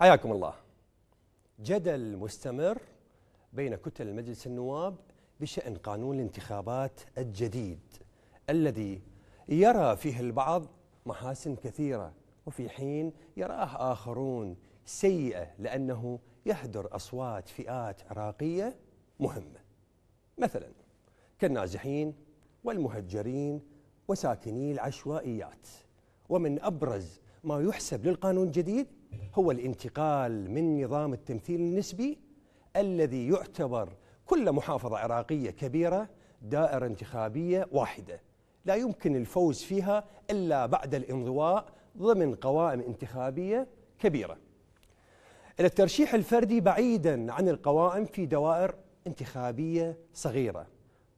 حياكم الله جدل مستمر بين كتل مجلس النواب بشأن قانون الانتخابات الجديد الذي يرى فيه البعض محاسن كثيرة وفي حين يراه آخرون سيئة لأنه يهدر أصوات فئات عراقية مهمة مثلا كالنازحين والمهجرين وساكني العشوائيات ومن أبرز ما يحسب للقانون الجديد هو الانتقال من نظام التمثيل النسبي الذي يعتبر كل محافظة عراقية كبيرة دائرة انتخابية واحدة لا يمكن الفوز فيها إلا بعد الانضواء ضمن قوائم انتخابية كبيرة إلى الترشيح الفردي بعيدا عن القوائم في دوائر انتخابية صغيرة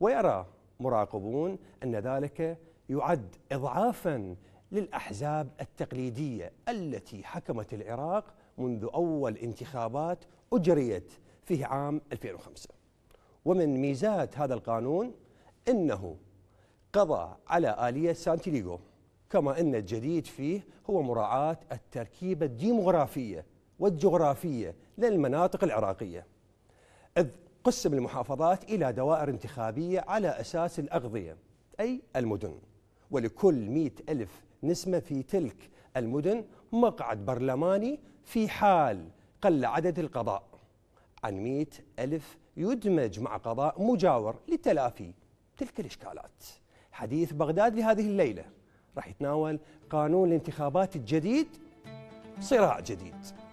ويرى مراقبون أن ذلك يعد إضعافا للأحزاب التقليدية التي حكمت العراق منذ أول انتخابات أجريت في عام 2005 ومن ميزات هذا القانون أنه قضى على آلية سانتيليغو كما أن الجديد فيه هو مراعاة التركيبة الديمغرافية والجغرافية للمناطق العراقية إذ قسم المحافظات إلى دوائر انتخابية على أساس الأغذية أي المدن ولكل مئة ألف نسمة في تلك المدن مقعد برلماني في حال قل عدد القضاء عن مئة ألف يدمج مع قضاء مجاور لتلافي تلك الإشكالات حديث بغداد لهذه الليلة راح يتناول قانون الانتخابات الجديد صراع جديد